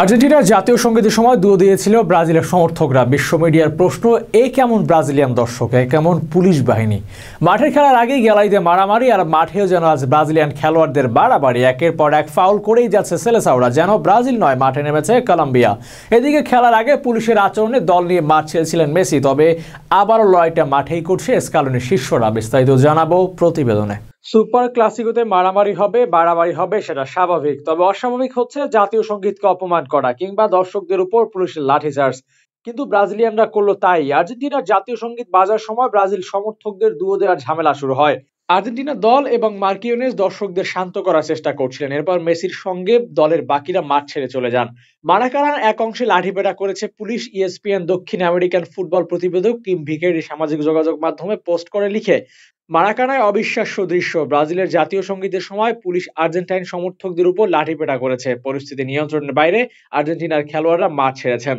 আর্জেন্টিনার জাতীয় সঙ্গীতের সময় দুয়ো দিয়েছিল ব্রাজিলের সমর্থকরা বিশ্ব মিডিয়ার প্রশ্ন এ কেমন ব্রাজিলিয়ান দর্শক এ কেমন পুলিশ বাহিনী মাঠের খেলার আগেই গ্যালারিতে মারামারি আর মাঠেও যেন আজ ব্রাজিলিয়ান খেলোয়াড়দের বাড়াবাড়ি একের পর এক ফাউল করেই যাচ্ছে সেলেসাওরা যেন ব্রাজিল নয় মাঠে নেমেছে কলম্বিয়া এদিকে খেলার আগে পুলিশের আচরণে দল নিয়ে মাঠ ছেড়েছিলেন মেসি তবে আবারও লড়াইটা মাঠেই করছে স্কালনের শিষ্যরা বিস্তারিত জানাবো প্রতিবেদনে সুপার ক্লাসিকোতে মারামারি হবে বাড়াবাড়ি হবে সেটা স্বাভাবিক তবে অস্বাভাবিক হচ্ছে জাতীয় সঙ্গীতকে অপমান করা কিংবা দর্শকদের উপর পুলিশের লাঠিচার্জ কিন্তু ব্রাজিলিয়ানরা করলো তাই আর্জেন্টিনার জাতীয় সঙ্গীত বাজার সময় ব্রাজিল সমর্থকদের দুয়ো দেওয়ার ঝামেলা শুরু হয় আর্জেন্টিনা দল এবং মার্কিউনেস দর্শকদের শান্ত করার চেষ্টা করছিলেন এরপর মেসির সঙ্গে দলের বাকিরা মাঠ ছেড়ে চলে যান মারাকারান এক অংশে লাঠিপেটা করেছে পুলিশ ইএসপিএন দক্ষিণ আমেরিকান ফুটবল প্রতিবেদক টিম ভিকের সামাজিক যোগাযোগ মাধ্যমে পোস্ট করে লিখে মারাকানায় অবিশ্বাস্য দৃশ্য ব্রাজিলের জাতীয় সঙ্গীতের সময় পুলিশ আর্জেন্টাইন সমর্থকদের উপর লাঠিপেটা করেছে পরিস্থিতি নিয়ন্ত্রণের বাইরে আর্জেন্টিনার খেলোয়াড়রা মাঠ ছেড়েছেন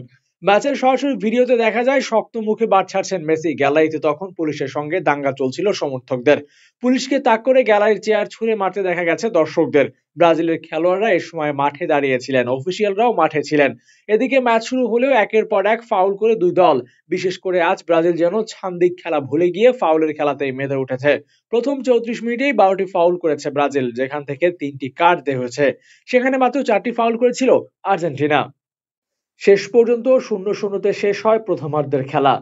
ম্যাচের সরাসরি ভিডিওতে দেখা যায় শক্ত মুখে বাদ ছাড়ছেন মেসি গ্যালারিতে তখন পুলিশের সঙ্গে দাঙ্গা চলছিল সমর্থকদের পুলিশকে তাক করে গ্যালারির চেয়ার ছুঁড়ে মারতে দেখা গেছে দর্শকদের ব্রাজিলের খেলোয়াড়রা এ সময় মাঠে দাঁড়িয়েছিলেন অফিসিয়ালরাও মাঠে ছিলেন এদিকে ম্যাচ শুরু হলেও একের পর এক ফাউল করে দুই দল বিশেষ করে আজ ব্রাজিল যেন ছান্দিক খেলা ভুলে গিয়ে ফাউলের খেলাতেই মেতে উঠেছে প্রথম চৌত্রিশ মিনিটেই বারোটি ফাউল করেছে ব্রাজিল যেখান থেকে তিনটি কার্ড দেওয়া হয়েছে সেখানে মাত্র চারটি ফাউল করেছিল আর্জেন্টিনা শেষ পর্যন্ত শূন্য শূন্যতে শেষ হয় প্রথমার্ধের খেলা